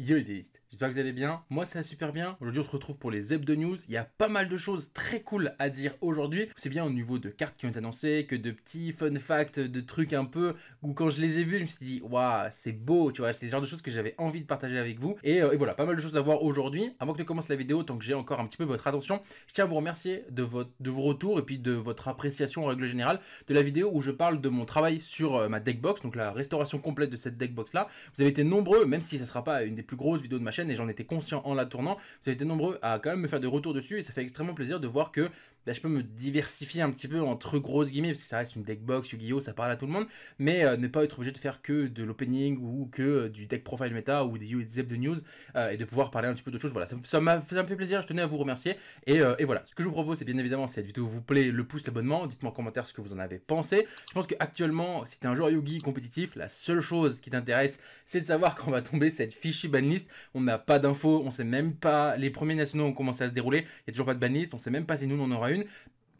Yo les délistes, j'espère que vous allez bien, moi ça va super bien, aujourd'hui on se retrouve pour les de news, il y a pas mal de choses très cool à dire aujourd'hui, c'est bien au niveau de cartes qui ont été annoncées, que de petits fun facts, de trucs un peu, où quand je les ai vus je me suis dit, waouh c'est beau, tu vois, c'est le genre de choses que j'avais envie de partager avec vous, et, euh, voilà, pas mal de choses à voir aujourd'hui, avant que je commence la vidéo, tant que j'ai encore un petit peu votre attention, je tiens à vous remercier de, votre, de vos retours et puis de votre appréciation en règle générale de la vidéo où je parle de mon travail sur euh, ma deckbox, donc la restauration complète de cette deckbox là, vous avez été nombreux, même si ça sera pas une des plus grosse vidéo de ma chaîne et j'en étais conscient en la tournant. Vous avez été nombreux à quand même me faire des retours dessus et ça fait extrêmement plaisir de voir que bah, je peux me diversifier un petit peu entre grosses guillemets, parce que ça reste une deck box, Yu-Gi-Oh, ça parle à tout le monde, mais euh, ne pas être obligé de faire que de l'opening ou que euh, du deck profile meta ou des UZF de news euh, et de pouvoir parler un petit peu d'autres choses. Voilà, ça, m'a fait me fait plaisir, je tenais à vous remercier. Et, et voilà, ce que je vous propose, c'est bien évidemment, si cette vidéo vous plaît, le pouce, l'abonnement, dites-moi en commentaire ce que vous en avez pensé. Je pense qu'actuellement, si t'es un joueur Yu-Gi compétitif, la seule chose qui t'intéresse, c'est de savoir quand va tomber cette fichue banlist. On n'a pas d'infos, on sait même pas, les premiers nationaux ont commencé à se dérouler, il n'y a toujours pas de banlist, on sait même pas si nous on aura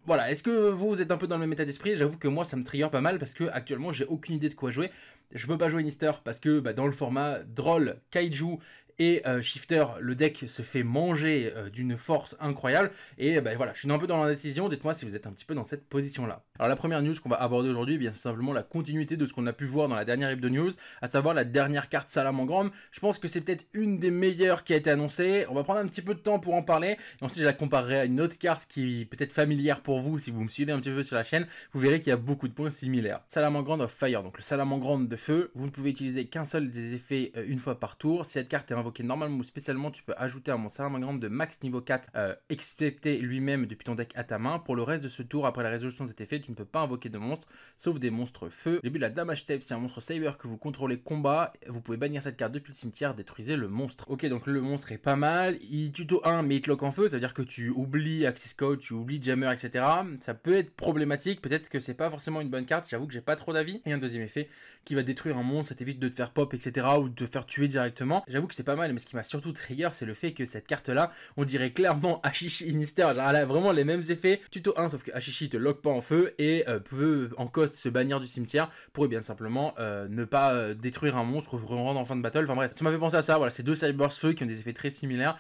voilà, est-ce que vous, êtes un peu dans le même état d'esprit J'avoue que moi ça me trigger pas mal parce que actuellement j'ai aucune idée de quoi jouer. Je peux pas jouer Nister parce que bah, dans le format drôle, kaiju et euh, Shifter, le deck se fait manger euh, d'une force incroyable. Et ben voilà, je suis un peu dans l'indécision. Dites-moi si vous êtes un petit peu dans cette position-là. Alors la première news qu'on va aborder aujourd'hui, bien c'est simplement la continuité de ce qu'on a pu voir dans la dernière de news, à savoir la dernière carte Salamangrande. Je pense que c'est peut-être une des meilleures qui a été annoncée. On va prendre un petit peu de temps pour en parler. Et ensuite, je la comparerai à une autre carte qui est peut-être familière pour vous si vous me suivez un petit peu sur la chaîne. Vous verrez qu'il y a beaucoup de points similaires. Salamandrande of Fire, donc le Salamandrande de feu. Vous ne pouvez utiliser qu'un seul des effets euh, une fois par tour. Si cette carte est normalement ou spécialement, tu peux ajouter à mon salamandre de max niveau 4, euh, excepté lui-même depuis ton deck à ta main. Pour le reste de ce tour, après la résolution de cet effet, tu ne peux pas invoquer de monstre sauf des monstres feu. Début la damage tape, c'est un monstre saver que vous contrôlez combat. Vous pouvez bannir cette carte depuis le cimetière, détruisez le monstre. Ok, donc le monstre est pas mal. Il tuto 1, mais il te lock en feu, ça veut dire que tu oublies Access Code, tu oublies Jammer, etc. Ça peut être problématique, peut-être que c'est pas forcément une bonne carte, j'avoue que j'ai pas trop d'avis. Et un deuxième effet qui va détruire un monstre, ça t'évite de te faire pop, etc. ou de te faire tuer directement. J'avoue que c'est pas mais ce qui m'a surtout trigger, c'est le fait que cette carte-là, on dirait clairement Ashishi Inister. elle a vraiment les mêmes effets. Tuto 1, sauf que Ashishi te lock pas en feu et euh, peut en cost se bannir du cimetière pour eh bien simplement euh, ne pas euh, détruire un monstre, ou rendre en fin de battle. Enfin bref, ça m'a fait penser à ça. Voilà, ces deux Cyber's Feu qui ont des effets très similaires.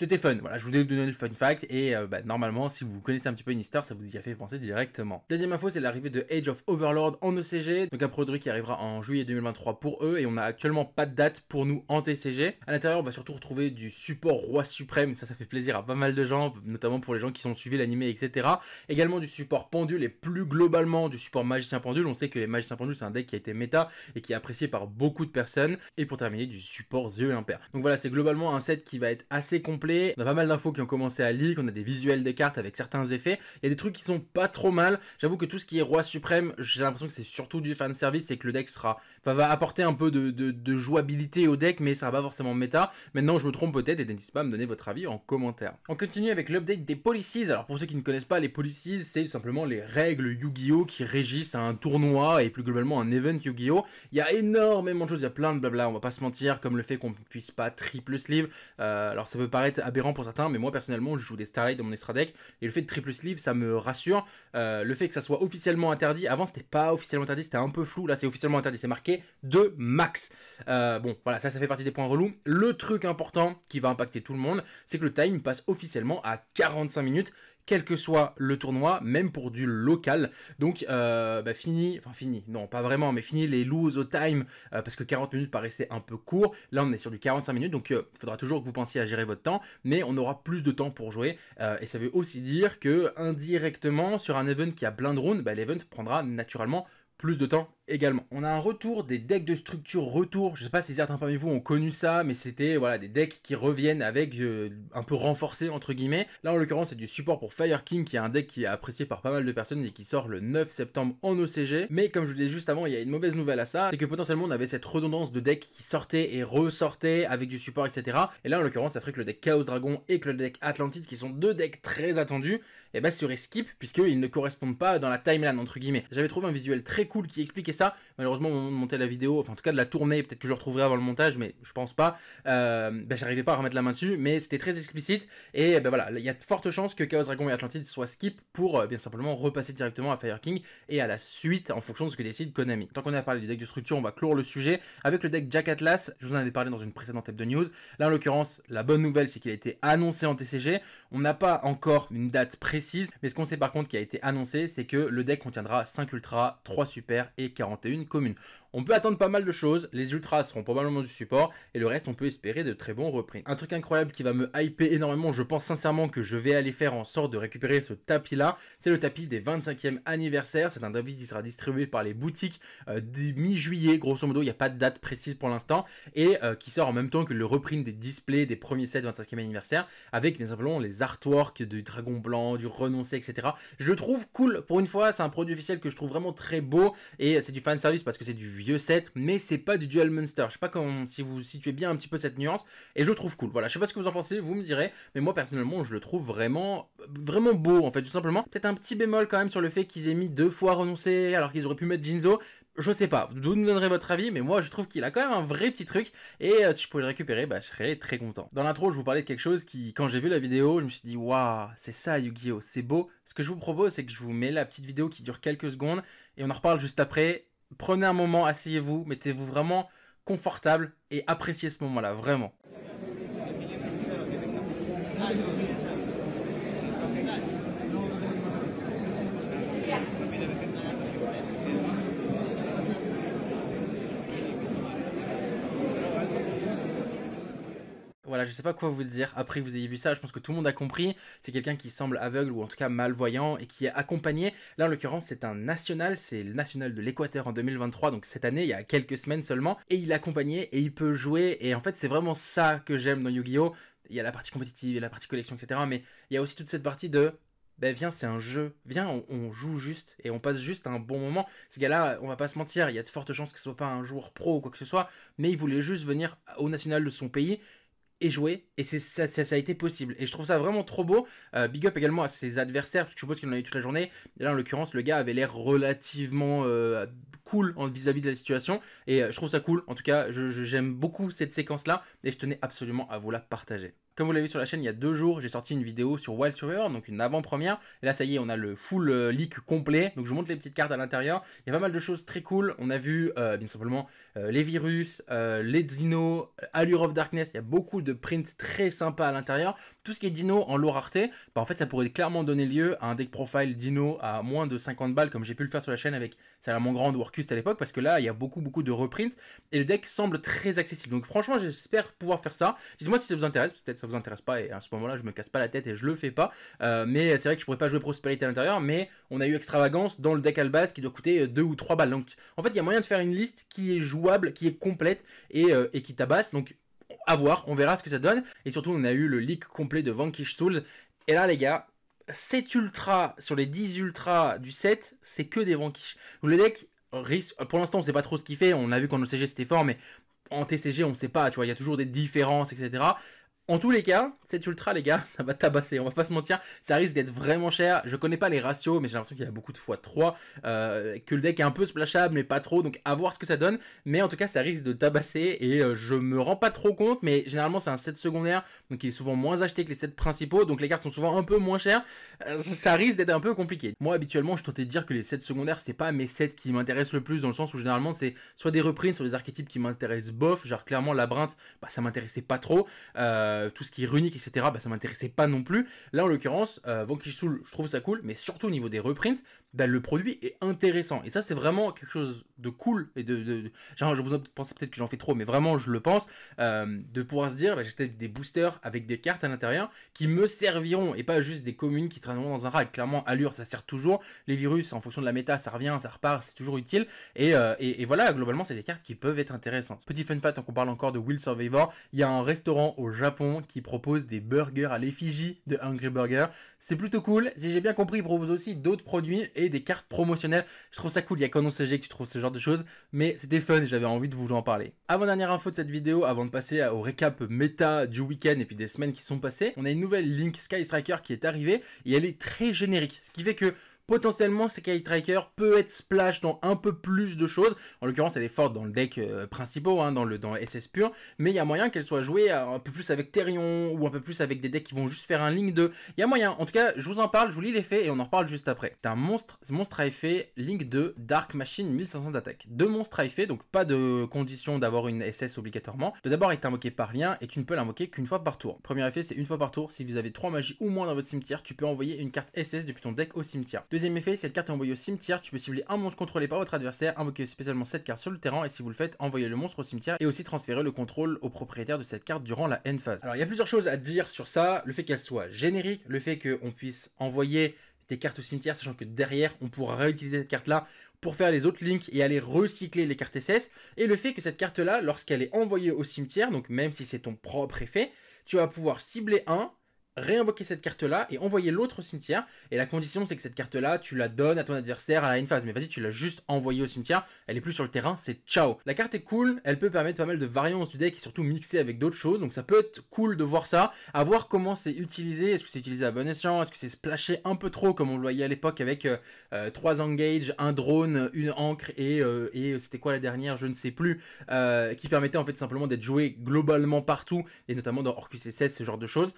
C'était fun, voilà, je voulais vous donner le fun fact et euh, bah, normalement si vous connaissez un petit peu une histoire, ça vous y a fait penser directement. Deuxième info c'est l'arrivée de Age of Overlord en ECG, donc un produit qui arrivera en juillet 2023 pour eux et on n'a actuellement pas de date pour nous en TCG. À l'intérieur on va surtout retrouver du support Roi Suprême, ça ça fait plaisir à pas mal de gens, notamment pour les gens qui sont suivis l'animé etc. Également du support Pendule et plus globalement du support Magicien Pendule, on sait que les Magiciens Pendule c'est un deck qui a été méta et qui est apprécié par beaucoup de personnes et pour terminer du support The Impair. Donc voilà c'est globalement un set qui va être assez complet on a pas mal d'infos qui ont commencé à leak, on a des visuels de cartes avec certains effets. Il y a des trucs qui sont pas trop mal. J'avoue que tout ce qui est Roi Suprême, j'ai l'impression que c'est surtout du fan service et que le deck sera, va apporter un peu de, jouabilité au deck, mais ça va pas forcément méta. Maintenant, je me trompe peut-être et n'hésitez pas à me donner votre avis en commentaire. On continue avec l'update des policies. Alors, pour ceux qui ne connaissent pas, les policies, c'est tout simplement les règles Yu-Gi-Oh! qui régissent un tournoi et plus globalement un event Yu-Gi-Oh! Il y a énormément de choses, il y a plein de blabla, on va pas se mentir, comme le fait qu'on puisse pas triple sleeve. Euh, alors, ça peut paraître aberrant pour certains, mais moi personnellement, je joue des Starlight dans mon Extra Deck, et le fait de triple sleeve, ça me rassure. Euh, le fait que ça soit officiellement interdit, avant c'était pas officiellement interdit, c'était un peu flou, là c'est officiellement interdit, c'est marqué de max. Euh, bon, voilà, ça, ça fait partie des points relous. Le truc important qui va impacter tout le monde, c'est que le time passe officiellement à 45 minutes, quel que soit le tournoi, même pour du local. Donc euh, bah, fini, enfin fini, non pas vraiment, mais fini les lose au time, euh, parce que 40 minutes paraissait un peu court. Là on est sur du 45 minutes, donc il euh, faudra toujours que vous pensiez à gérer votre temps, mais on aura plus de temps pour jouer. et ça veut aussi dire que indirectement, sur un event qui a plein de rounds, bah, l'event prendra naturellement plus de temps également. On a un retour des decks de structure retour. Je sais pas si certains parmi vous ont connu ça, mais c'était voilà des decks qui reviennent avec euh, un peu renforcé entre guillemets. Là en l'occurrence c'est du support pour Fire King qui est un deck qui est apprécié par pas mal de personnes et qui sort le 9 septembre en OCG. Mais comme je vous disais juste avant, il y a une mauvaise nouvelle à ça, c'est que potentiellement on avait cette redondance de decks qui sortaient et ressortaient avec du support etc. Et là en l'occurrence ça ferait que le deck Chaos Dragon et que le deck Atlantide qui sont deux decks très attendus, et eh bah ben, seraient skip puisqu'ils ne correspondent pas dans la timeline entre guillemets. J'avais trouvé un visuel très cool qui explique ça malheureusement, au moment de monter la vidéo, enfin en tout cas de la tournée, peut-être que je retrouverai avant le montage, mais je pense pas, euh, ben, j'arrivais pas à remettre la main dessus, mais c'était très explicite, et ben voilà, il y a de fortes chances que Chaos Dragon et Atlantide soient skip pour euh, bien simplement repasser directement à Fire King et à la suite en fonction de ce que décide Konami. Tant qu'on a parlé du deck de structure, on va clore le sujet avec le deck Jack Atlas, je vous en avais parlé dans une précédente table de news, là en l'occurrence, la bonne nouvelle c'est qu'il a été annoncé en TCG, on n'a pas encore une date précise, mais ce qu'on sait par contre qui a été annoncé, c'est que le deck contiendra 5 ultra 3 super et 41 commune. On peut attendre pas mal de choses, les ultras seront probablement du support, et le reste on peut espérer de très bons reprints. Un truc incroyable qui va me hyper énormément, je pense sincèrement que je vais aller faire en sorte de récupérer ce tapis là, c'est le tapis des 25e anniversaire, c'est un tapis qui sera distribué par les boutiques euh, du mi-juillet, grosso modo il n'y a pas de date précise pour l'instant, et euh, qui sort en même temps que le reprint des displays des premiers sets 25e anniversaire, avec bien simplement les artworks du dragon blanc, du renoncé, etc. Je trouve cool, pour une fois c'est un produit officiel que je trouve vraiment très beau, et c'est du fanservice parce que c'est du vieux mais c'est pas du dual monster. Je sais pas comment, si vous situez bien un petit peu cette nuance, et je le trouve cool. Voilà, je sais pas ce que vous en pensez, vous me direz, mais moi personnellement, je le trouve vraiment, vraiment beau en fait, tout simplement. Peut-être un petit bémol quand même sur le fait qu'ils aient mis deux fois Renoncer alors qu'ils auraient pu mettre Jinzo. Je sais pas, d'où nous donnerez votre avis, mais moi je trouve qu'il a quand même un vrai petit truc, et euh, si je pouvais le récupérer, bah, je serais très content. Dans l'intro, je vous parlais de quelque chose qui, quand j'ai vu la vidéo, je me suis dit, waouh, c'est ça Yu-Gi-Oh, c'est beau. Ce que je vous propose, c'est que je vous mets la petite vidéo qui dure quelques secondes, et on en reparle juste après, Prenez un moment, asseyez-vous, mettez-vous vraiment confortable et appréciez ce moment-là, vraiment. voilà, je sais pas quoi vous dire. Après, vous ayez vu ça, je pense que tout le monde a compris. C'est quelqu'un qui semble aveugle ou en tout cas malvoyant et qui est accompagné. Là, en l'occurrence, c'est un national, c'est le national de l'Équateur en 2023, donc cette année, il y a quelques semaines seulement. Et il est accompagné et il peut jouer. Et en fait, c'est vraiment ça que j'aime dans Yu-Gi-Oh! Il y a la partie compétitive, la partie collection, etc. Mais il y a aussi toute cette partie de ben viens, c'est un jeu. Viens, on, on, joue juste et on passe juste un bon moment. Ce gars-là, on va pas se mentir, il y a de fortes chances que ce soit pas un joueur pro ou quoi que ce soit, mais il voulait juste venir au national de son pays et jouer. Et c'est ça, a été possible. Et je trouve ça vraiment trop beau. Euh, big up également à ses adversaires, parce que je suppose qu'il en a eu toute la journée. Et là, en l'occurrence, le gars avait l'air relativement euh, cool vis-à-vis de la situation. Et euh, je trouve ça cool. En tout cas, j'aime beaucoup cette séquence-là. Et je tenais absolument à vous la partager. Comme vous l'avez vu sur la chaîne, il y a deux jours, j'ai sorti une vidéo sur Wild Survivor, donc une avant-première. là, ça y est, on a le full euh, leak complet. Donc, je vous montre les petites cartes à l'intérieur. Il y a pas mal de choses très cool. On a vu, euh, bien simplement, euh, les virus, les dinos, Allure of Darkness. Il y a beaucoup de prints très sympas à l'intérieur. Tout ce qui est dino en lore rareté, bah, en fait, ça pourrait clairement donner lieu à un deck profile dino à moins de 50 balles, comme j'ai pu le faire sur la chaîne avec mon Grande ou à l'époque, parce que là, il y a beaucoup, beaucoup de reprints. Et le deck semble très accessible. Donc, franchement, j'espère pouvoir faire ça. Dites-moi si ça vous intéresse, peut-être intéresse pas et à ce moment-là je me casse pas la tête et je le fais pas. Euh, mais c'est vrai que je pourrais pas jouer prospérité à l'intérieur, mais on a eu Extravagance dans le deck Albas qui doit coûter 2 euh, ou 3 balles. Donc en fait il y a moyen de faire une liste qui est jouable, qui est complète et, euh, et qui tabasse. Donc à voir, on verra ce que ça donne. Et surtout on a eu le leak complet de Vanquish Souls. Et là les gars, 7 ultra sur les 10 ultra du set, c'est que des Vanquish. Le deck risque, pour l'instant on sait pas trop ce qu'il fait, on a vu qu'en ocg c'était fort, mais en TCG, on sait pas, tu vois, il y a toujours des différences, etc. En tous les cas, cet ultra, les gars, ça va tabasser. On va pas se mentir, ça risque d'être vraiment cher. Je connais pas les ratios, mais j'ai l'impression qu'il y a beaucoup de fois 3. Euh, que le deck est un peu splashable, mais pas trop. Donc à voir ce que ça donne. Mais en tout cas, ça risque de tabasser. Et euh, je me rends pas trop compte, mais généralement, c'est un set secondaire. Donc il est souvent moins acheté que les sets principaux. Donc les cartes sont souvent un peu moins chères. Euh, ça risque d'être un peu compliqué. Moi, habituellement, je tentais de dire que les sets secondaires, c'est pas mes sets qui m'intéressent le plus. Dans le sens où généralement, c'est soit des reprints sur des archétypes qui m'intéressent bof. Genre clairement, la bah, ça m'intéressait pas trop. Euh, euh, tout ce qui est runique, etc., bah, ça m'intéressait pas non plus. Là, en l'occurrence, euh, Vanquish Soul, je trouve ça cool, mais surtout au niveau des reprints, bah, le produit est intéressant. Et ça, c'est vraiment quelque chose de cool. Et de, genre, je vous pense peut-être que j'en fais trop, mais vraiment, je le pense. Euh, de pouvoir se dire, peut bah, j'ai des boosters avec des cartes à l'intérieur qui me serviront et pas juste des communes qui traîneront dans un rack. Clairement, Allure, ça sert toujours. Les virus, en fonction de la méta, ça revient, ça repart, c'est toujours utile. Et, euh, et, voilà, globalement, c'est des cartes qui peuvent être intéressantes. Petit fun fact, qu'on parle encore de Will Survivor, il y a un restaurant au Japon qui propose des burgers à l'effigie de Hungry Burger. C'est plutôt cool. Si j'ai bien compris, il propose aussi d'autres produits des cartes promotionnelles. Je trouve ça cool, il y a qu'en OCG que tu trouves ce genre de choses, mais c'était fun et j'avais envie de vous en parler. Avant dernière info de cette vidéo, avant de passer au récap méta du week-end et puis des semaines qui sont passées, on a une nouvelle Link Sky Striker qui est arrivée et elle est très générique, ce qui fait que potentiellement Sky Tracker peut être splash dans un peu plus de choses. En l'occurrence, elle est forte dans le deck euh, principal, hein, dans le dans SS pur, mais il y a moyen qu'elle soit jouée euh, un peu plus avec terion ou un peu plus avec des decks qui vont juste faire un link 2. Il y a moyen. En tout cas, je vous en parle, je vous lis l'effet et on en reparle juste après. C'est un monstre, monstre à effet, link 2, Dark Machine, 1500 d'attaque. Deux monstres à effet, donc pas de condition d'avoir une SS obligatoirement. Peut d'abord est invoqué par lien et tu ne peux l'invoquer qu'une fois par tour. Premier effet, c'est une fois par tour. Si vous avez trois magies ou moins dans votre cimetière, tu peux envoyer une carte SS depuis ton deck au cimetière. Deuxième Deuxième effet, cette carte est envoyée au cimetière. Tu peux cibler un monstre contrôlé par votre adversaire, invoquer spécialement cette carte sur le terrain, et si vous le faites, envoyer le monstre au cimetière et aussi transférer le contrôle au propriétaire de cette carte durant la N phase. Alors il y a plusieurs choses à dire sur ça, le fait qu'elle soit générique, le fait qu'on puisse envoyer des cartes au cimetière, sachant que derrière, on pourra réutiliser cette carte-là pour faire les autres links et aller recycler les cartes SS. Et le fait que cette carte-là, lorsqu'elle est envoyée au cimetière, donc même si c'est ton propre effet, tu vas pouvoir cibler un, réinvoquer cette carte-là et envoyer l'autre au cimetière. Et la condition, c'est que cette carte-là, tu la donnes à ton adversaire à la phase. Mais vas-y, tu l'as juste envoyée au cimetière. Elle est plus sur le terrain, c'est ciao. La carte est cool, elle peut permettre pas mal de variances du deck et surtout mixer avec d'autres choses. Donc ça peut être cool de voir ça. À voir comment c'est utilisé. Est-ce que c'est utilisé à bon escient Est-ce que c'est splashé un peu trop comme on le voyait à l'époque avec euh, euh, trois 3 engage, un drone, une encre et, euh, c'était quoi la dernière Je ne sais plus. qui permettait en fait simplement d'être joué globalement partout et notamment dans Orcus 16 ce genre de choses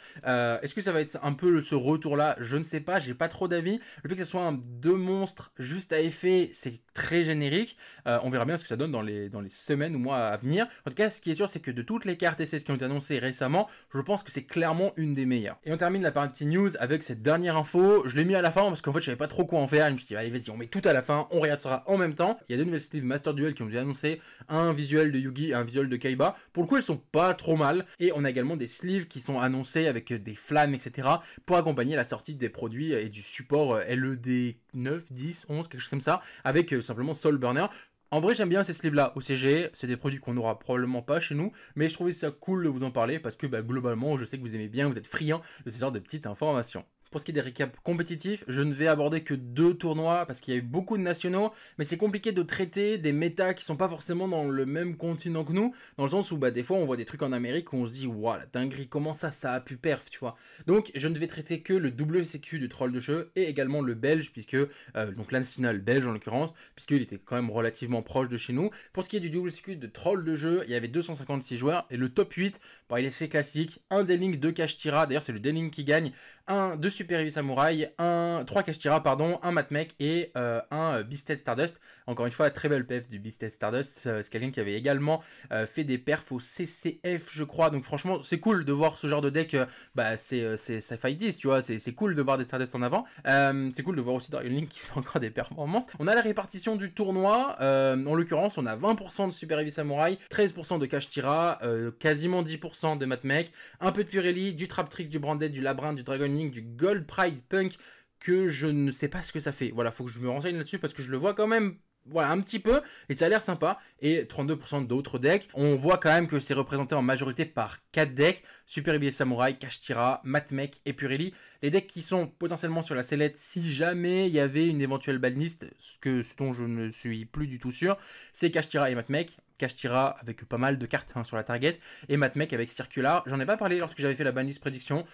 est-ce que ça va être un peu ce retour-là Je ne sais pas, j'ai pas trop d'avis. Le fait que ce soit un, deux monstres juste à effet, c'est très générique. Euh, on verra bien ce que ça donne dans les, dans les semaines ou mois à venir. En tout cas, ce qui est sûr, c'est que de toutes les cartes SS qui ont été annoncées récemment, je pense que c'est clairement une des meilleures. Et on termine la partie news avec cette dernière info. Je l'ai mis à la fin parce qu'en fait, je savais pas trop quoi en faire. Je me suis dit, allez, vas-y, on met tout à la fin, on regarde en même temps. Il y a deux nouvelles sleeves Master Duel qui ont été annoncées, un visuel de Yugi un visuel de Kaiba. Pour le coup, elles sont pas trop mal. Et on a également des sleeves qui sont annoncées avec des flammes, etc. pour accompagner la sortie des produits et du support euh, LED 9, 10, 11, quelque chose comme ça, avec euh, simplement Soul Burner. En vrai, j'aime bien ces sleeves-là au CG. C'est des produits qu'on n'aura probablement pas chez nous, mais je trouvais ça cool de vous en parler parce que bah, globalement, je sais que vous aimez bien, vous êtes friands de ces genre de petites informations. Pour ce qui est des récaps compétitifs, je ne vais aborder que deux tournois parce qu'il y a eu beaucoup de nationaux, mais c'est compliqué de traiter des méta qui sont pas forcément dans le même continent que nous, dans le sens où bah, des fois on voit des trucs en Amérique où on se dit, waouh, la dinguerie, comment ça, ça a pu perf, tu vois. Donc je ne vais traiter que le WCQ du troll de jeu et également le belge, puisque, euh, donc la belge en l'occurrence, puisqu'il était quand même relativement proche de chez nous. Pour ce qui est du WCQ de troll de jeu, il y avait 256 joueurs et le top 8, par bah, il est fait classique, un des de de cache tira, d'ailleurs c'est le Deling qui gagne, un, Super Super Heavy Samurai, 3 Kashtira, pardon, un Matmech et euh, un euh, Beasted Stardust. Encore une fois, très belle PF du Beasted Stardust. C'est euh, quelqu'un qui avait également fait des perfs au CCF, je crois. Donc franchement, c'est cool de voir ce genre de deck. bah, c'est fight 10, tu vois. C'est cool de voir des Stardust en avant. c'est cool de voir aussi une ligne qui fait encore des performances. On a la répartition du tournoi. en l'occurrence, on a 20% de Super Heavy Samurai, 13% de Kashtira, quasiment 10% de Matmech, un peu de Pirelli, du Trap Tricks, du Branded, du Labrin, du Dragon Link, du Gold Pride Punk que je ne sais pas ce que ça fait. Voilà, faut que je me renseigne là-dessus parce que je le vois quand même voilà un petit peu et ça a l'air sympa et 32% d'autres decks on voit quand même que c'est représenté en majorité par 4 decks Super Ibier Samurai, Kashtira, matmec et Purelli les decks qui sont potentiellement sur la sellette si jamais il y avait une éventuelle balniste ce dont je ne suis plus du tout sûr c'est Kashtira et Matmech Kashtira avec pas mal de cartes hein, sur la target et matmec avec Circular j'en ai pas parlé lorsque j'avais fait la balniste prédiction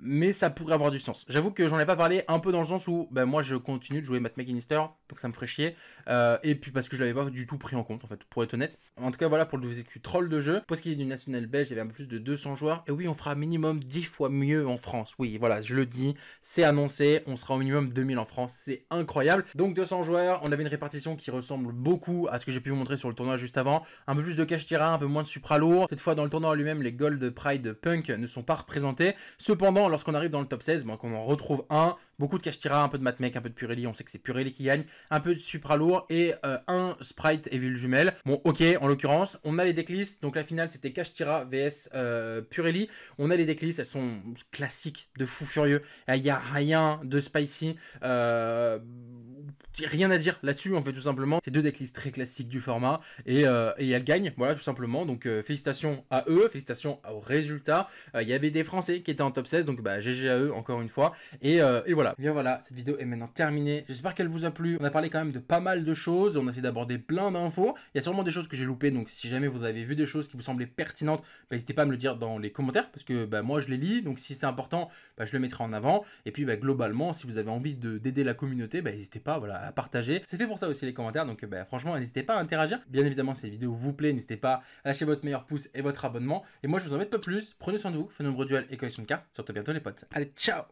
mais ça pourrait avoir du sens. J'avoue que j'en ai pas parlé un peu dans le sens où ben, moi je continue de jouer Matt McInister donc ça me ferait chier. Euh, et puis parce que je l'avais pas du tout pris en compte en fait, pour être honnête. En tout cas voilà pour le 12 troll de jeu. Pour ce qu'il est du national belge, il y avait un plus de 200 joueurs. Et oui, on fera minimum 10 fois mieux en France. Oui, voilà, je le dis, c'est annoncé, on sera au minimum 2000 en France, c'est incroyable. Donc 200 joueurs, on avait une répartition qui ressemble beaucoup à ce que j'ai pu vous montrer sur le tournoi juste avant. Un peu plus de cash tira, un peu moins de supra lourd. Cette fois dans le tournoi lui-même, les Gold Pride Punk ne sont pas représentés. Cependant, lorsqu'on arrive dans le top 16, moi ben, qu'on en retrouve un Beaucoup de tira, un peu de Matmec, un peu de Purelli, on sait que c'est Purelli qui gagne, un peu de Supralourd et euh, un Sprite et Ville Jumelle. Bon, ok, en l'occurrence, on a les decklists, donc la finale c'était tira vs euh, Purelli. On a les decklists, elles sont classiques, de fou furieux. Il n'y a rien de spicy. Euh, rien à dire là-dessus en fait tout simplement c'est deux decklists très classiques du format et, elles gagnent voilà tout simplement donc félicitations à eux félicitations au résultat. il y avait des français qui étaient en top 16 donc bah GG à eux encore une fois et voilà bien voilà, cette vidéo est maintenant terminée. J'espère qu'elle vous a plu. On a parlé quand même de pas mal de choses. On a essayé d'aborder plein d'infos. Il y a sûrement des choses que j'ai loupées. Donc si jamais vous avez vu des choses qui vous semblaient pertinentes, bah, n'hésitez pas à me le dire dans les commentaires parce que bah, moi je les lis. Donc si c'est important, bah, je le mettrai en avant. Et puis globalement, si vous avez envie d'aider la communauté, n'hésitez pas à partager. C'est fait pour ça aussi les commentaires. Donc franchement, n'hésitez pas à interagir. Bien évidemment, si la vidéo vous plaît, n'hésitez pas à lâcher votre meilleur pouce et votre abonnement. Et moi je vous en pas plus. Prenez soin de vous, faites nombreux duels et collection de cartes. Surtout bientôt les potes. Allez, ciao